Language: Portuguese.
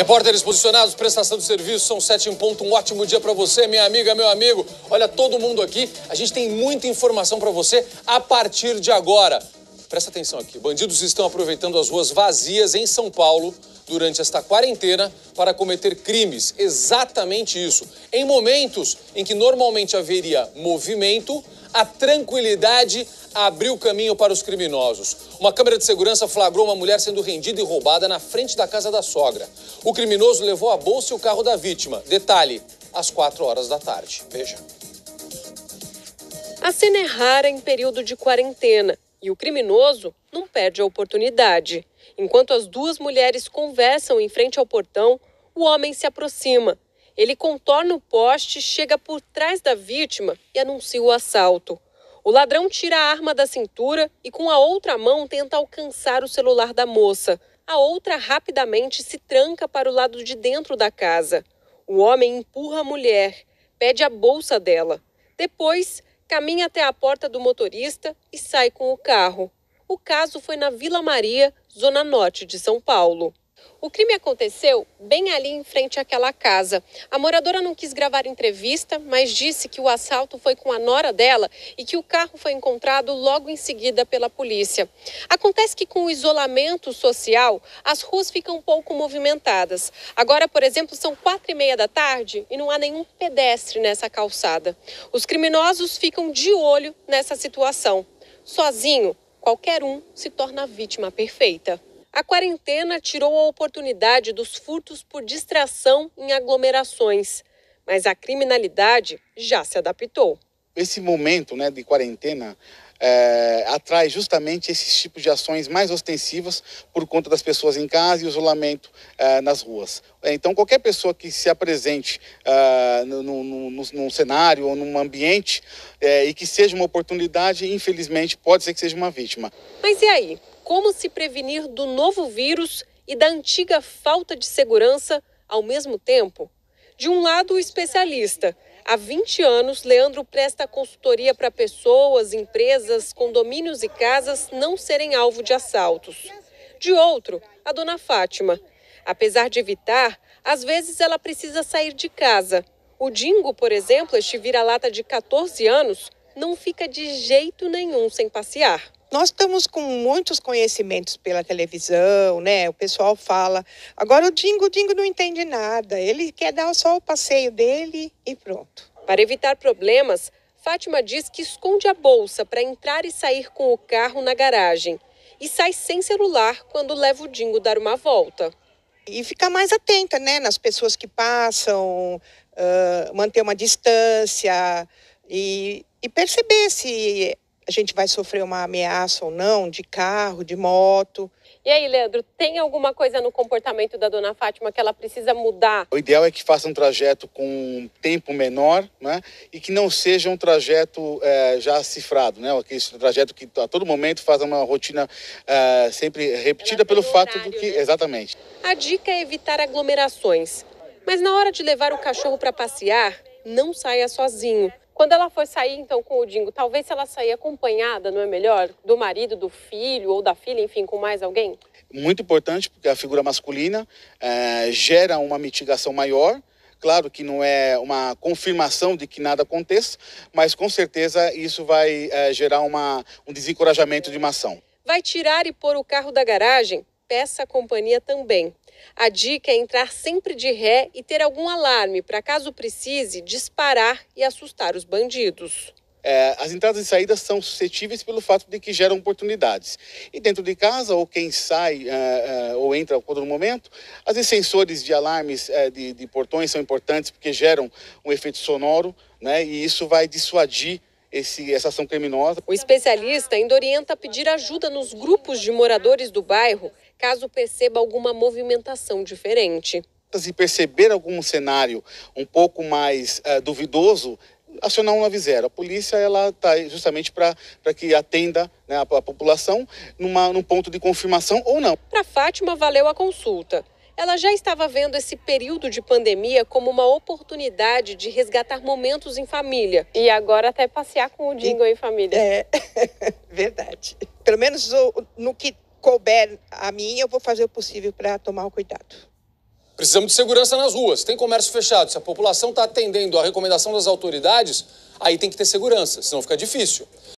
Repórteres posicionados, prestação de serviço, são sete em ponto. Um ótimo dia para você, minha amiga, meu amigo. Olha, todo mundo aqui, a gente tem muita informação para você a partir de agora. Presta atenção aqui. Bandidos estão aproveitando as ruas vazias em São Paulo durante esta quarentena para cometer crimes. Exatamente isso. Em momentos em que normalmente haveria movimento, a tranquilidade abriu caminho para os criminosos. Uma câmera de segurança flagrou uma mulher sendo rendida e roubada na frente da casa da sogra. O criminoso levou a bolsa e o carro da vítima. Detalhe, às 4 horas da tarde. Veja. A cena é rara em período de quarentena e o criminoso não perde a oportunidade. Enquanto as duas mulheres conversam em frente ao portão, o homem se aproxima ele contorna o poste, chega por trás da vítima e anuncia o assalto. O ladrão tira a arma da cintura e, com a outra mão, tenta alcançar o celular da moça. A outra rapidamente se tranca para o lado de dentro da casa. O homem empurra a mulher, pede a bolsa dela. Depois, caminha até a porta do motorista e sai com o carro. O caso foi na Vila Maria, zona norte de São Paulo. O crime aconteceu bem ali em frente àquela casa. A moradora não quis gravar entrevista, mas disse que o assalto foi com a nora dela e que o carro foi encontrado logo em seguida pela polícia. Acontece que com o isolamento social, as ruas ficam um pouco movimentadas. Agora, por exemplo, são quatro e meia da tarde e não há nenhum pedestre nessa calçada. Os criminosos ficam de olho nessa situação. Sozinho, qualquer um se torna a vítima perfeita. A quarentena tirou a oportunidade dos furtos por distração em aglomerações, mas a criminalidade já se adaptou. Esse momento né, de quarentena é, atrai justamente esses tipos de ações mais ostensivas por conta das pessoas em casa e isolamento é, nas ruas. Eh, então, qualquer pessoa que se apresente é, no, no, no, num cenário ou num ambiente é, e que seja uma oportunidade, infelizmente, pode ser que seja uma vítima. Mas e aí? como se prevenir do novo vírus e da antiga falta de segurança ao mesmo tempo. De um lado, o especialista. Há 20 anos, Leandro presta consultoria para pessoas, empresas, condomínios e casas não serem alvo de assaltos. De outro, a dona Fátima. Apesar de evitar, às vezes ela precisa sair de casa. O Dingo, por exemplo, este vira-lata de 14 anos, não fica de jeito nenhum sem passear nós estamos com muitos conhecimentos pela televisão, né? O pessoal fala. Agora o Dingo, o Dingo não entende nada. Ele quer dar só o passeio dele e pronto. Para evitar problemas, Fátima diz que esconde a bolsa para entrar e sair com o carro na garagem e sai sem celular quando leva o Dingo dar uma volta. E ficar mais atenta, né, nas pessoas que passam, uh, manter uma distância e, e perceber se a gente vai sofrer uma ameaça ou não de carro, de moto. E aí, Leandro, tem alguma coisa no comportamento da dona Fátima que ela precisa mudar? O ideal é que faça um trajeto com um tempo menor, né? E que não seja um trajeto é, já cifrado, né? Aquele trajeto que a todo momento faz uma rotina é, sempre repetida pelo fato do que. Né? Exatamente. A dica é evitar aglomerações. Mas na hora de levar o cachorro para passear, não saia sozinho. Quando ela for sair, então, com o Dingo, talvez se ela sair acompanhada, não é melhor? Do marido, do filho ou da filha, enfim, com mais alguém? Muito importante, porque a figura masculina é, gera uma mitigação maior. Claro que não é uma confirmação de que nada aconteça, mas com certeza isso vai é, gerar uma, um desencorajamento de uma ação. Vai tirar e pôr o carro da garagem peça a companhia também. A dica é entrar sempre de ré e ter algum alarme para, caso precise, disparar e assustar os bandidos. É, as entradas e saídas são suscetíveis pelo fato de que geram oportunidades. E dentro de casa, ou quem sai é, é, ou entra a todo momento, as sensores de alarmes é, de, de, portões são importantes porque geram um efeito sonoro, né? E isso vai dissuadir esse, essa ação criminosa. O especialista ainda orienta a pedir ajuda nos grupos de moradores do bairro caso perceba alguma movimentação diferente. Se perceber algum cenário um pouco mais uh, duvidoso, acionar um 90. A polícia ela está justamente para que atenda né, a, a, população numa, num ponto de confirmação ou não. Para Fátima, valeu a consulta. Ela já estava vendo esse período de pandemia como uma oportunidade de resgatar momentos em família. E agora até passear com o Dingo em família. É, verdade. Pelo menos no que couber a mim, eu vou fazer o possível para tomar o cuidado. Precisamos de segurança nas ruas. Tem comércio fechado. Se a população está atendendo a recomendação das autoridades, aí tem que ter segurança, senão fica difícil.